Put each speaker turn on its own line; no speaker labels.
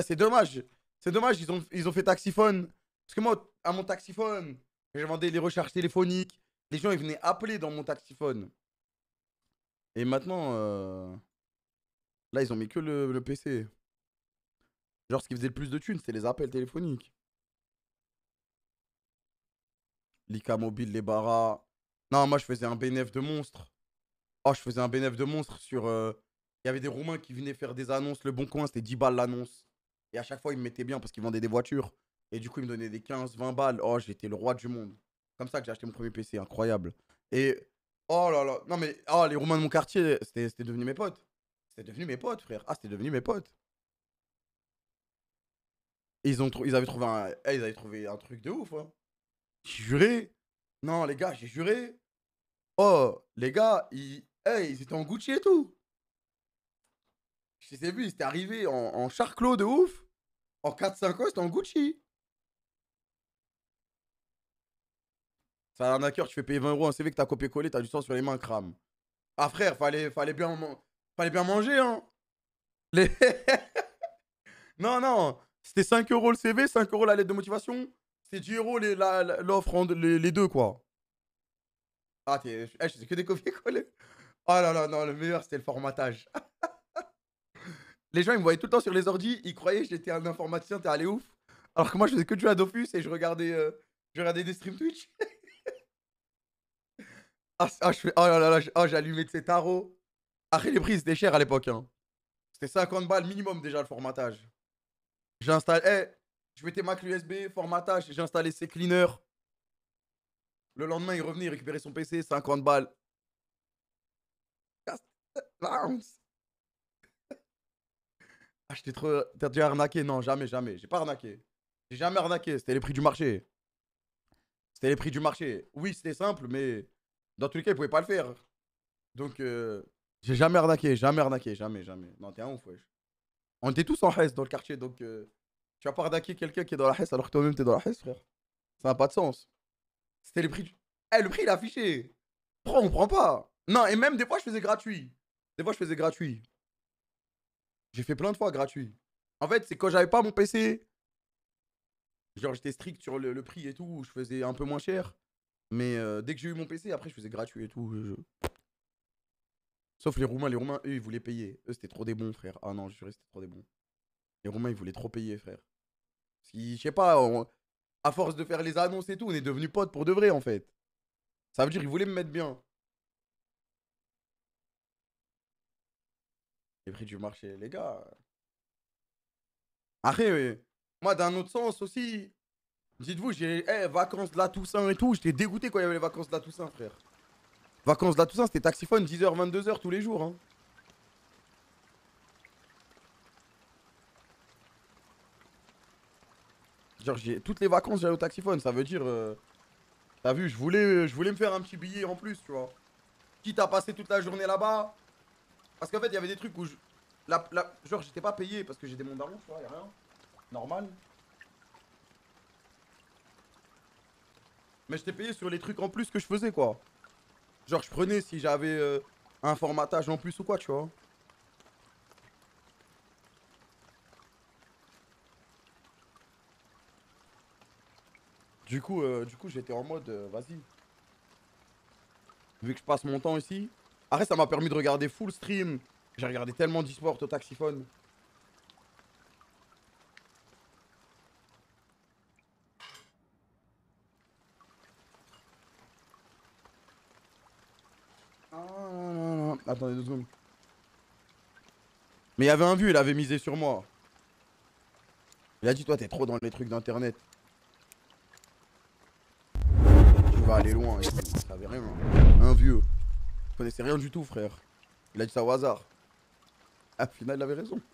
c'est dommage. C'est dommage, ils ont, ils ont fait taxiphone. Parce que moi, à mon taxiphone, j'ai vendais les recherches téléphoniques. Les gens, ils venaient appeler dans mon taxiphone. Et maintenant, euh, là, ils ont mis que le, PC. Genre, ce qui faisait le plus de thunes, c'était les appels téléphoniques. L'ICA mobile, les barras. Non, moi, je faisais un bénéf de monstre. Oh, je faisais un bénéf de monstre sur. Euh, il y avait des Roumains qui venaient faire des annonces. Le bon coin, c'était 10 balles l'annonce. Et à chaque fois, ils me mettaient bien parce qu'ils vendaient des voitures. Et du coup, ils me donnaient des 15, 20 balles. Oh, j'étais le roi du monde. Comme ça que j'ai acheté mon premier PC, incroyable. Et oh là là, non mais oh, les Roumains de mon quartier, c'était devenu mes potes. C'était devenu mes potes, frère. Ah, c'était devenu mes potes. ils, ont ils, avaient trouvé un... Eh, ils avaient trouvé un truc de ouf. Hein. J'ai juré. Non, les gars, j'ai juré. Oh, les gars, ils... Eh, ils étaient en Gucci et tout. Je sais ai vus, arrivé en, en charclos de ouf. En 4-5 ans, c'était en Gucci. C'est un arnaqueur, tu fais payer 20 euros un CV que t'as copié-collé, t'as du sang sur les mains, crame. Ah frère, fallait, fallait, bien, fallait bien manger, hein. non, non. C'était 5 euros le CV, 5 euros la lettre de motivation. C'est 10 euros l'offre, les, deux, quoi. Ah, t'es. Eh, je sais que des copier-coller. Oh là là, non, le meilleur, c'était le formatage. les gens, ils me voyaient tout le temps sur les ordi. Ils croyaient que j'étais un informaticien, t'es allé ouf. Alors que moi, je faisais que du à et je regardais, euh, je des streams Twitch. Ah, ah, je oh là là, oh, j'allumais de ces tarots. Après, les prix, c'était cher à l'époque. Hein. C'était 50 balles minimum déjà le formatage. J'installe. Eh, je mettais Mac USB, formatage, j'ai installé ses cleaners. Le lendemain, il revenait, il récupérait son PC, 50 balles. Ah, je trop. T'as déjà arnaqué Non, jamais, jamais. J'ai pas arnaqué. J'ai jamais arnaqué. C'était les prix du marché. C'était les prix du marché. Oui, c'était simple, mais dans tous les cas, ils pouvaient pas le faire. Donc, euh, j'ai jamais arnaqué, jamais arnaqué, jamais, jamais. Non, t'es un ouf, wesh. On était tous en Hesse dans le quartier, donc euh, tu vas pas arnaquer quelqu'un qui est dans la Hesse alors que toi-même t'es dans la Hesse, frère. Ça n'a pas de sens. C'était les prix du. Eh, le prix, il est affiché. Prends, on prend pas. Non, et même des fois, je faisais gratuit. Des fois, je faisais gratuit. J'ai fait plein de fois gratuit. En fait, c'est quand j'avais pas mon PC. Genre, j'étais strict sur le, prix et tout. Je faisais un peu moins cher. Mais euh, dès que j'ai eu mon PC, après, je faisais gratuit et tout. Sauf les Roumains. Les Roumains, eux, ils voulaient payer. Eux, c'était trop des bons, frère. Ah non, je suis resté trop des bons. Les Roumains, ils voulaient trop payer, frère. Parce je sais pas, à force de faire les annonces et tout, on est devenus potes pour de vrai, en fait. Ça veut dire qu'ils voulaient me mettre bien. les prix du marché, les gars. Après, oui. Euh, moi, d'un autre sens aussi, dites-vous, j'ai eh, vacances de la Toussaint et tout. J'étais dégoûté quand il y avait les vacances de la Toussaint, frère. Vacances de la Toussaint, c'était taxiphone 10h, 22h tous les jours. Hein. Genre, toutes les vacances, j'allais au taxiphone. Ça veut dire. Euh, t'as vu, je voulais, je voulais me faire un petit billet en plus, tu vois. Quitte à passer toute la journée là-bas, parce qu'en fait, il y avait des trucs où je. La, Genre, j'étais pas payé parce que j'ai des mon d'argent tu vois, y'a rien. Normal. Mais j'étais payé sur les trucs en plus que je faisais, quoi. Genre, je prenais si j'avais euh, un formatage en plus ou quoi, tu vois. Du coup, euh, du coup j'étais en mode, euh, vas-y. Vu que je passe mon temps ici, après, ça m'a permis de regarder full stream. J'ai regardé tellement de au taxiphone. Ah, non, non, Attendez deux secondes. Mais il y avait un vieux, il avait misé sur moi. Il a dit, toi, t'es trop dans les trucs d'internet. Tu vas aller loin. Ça avait rien. Un vieux. Je connaissais rien du tout, frère. Il a dit ça au hasard. Ah, final, il avait raison.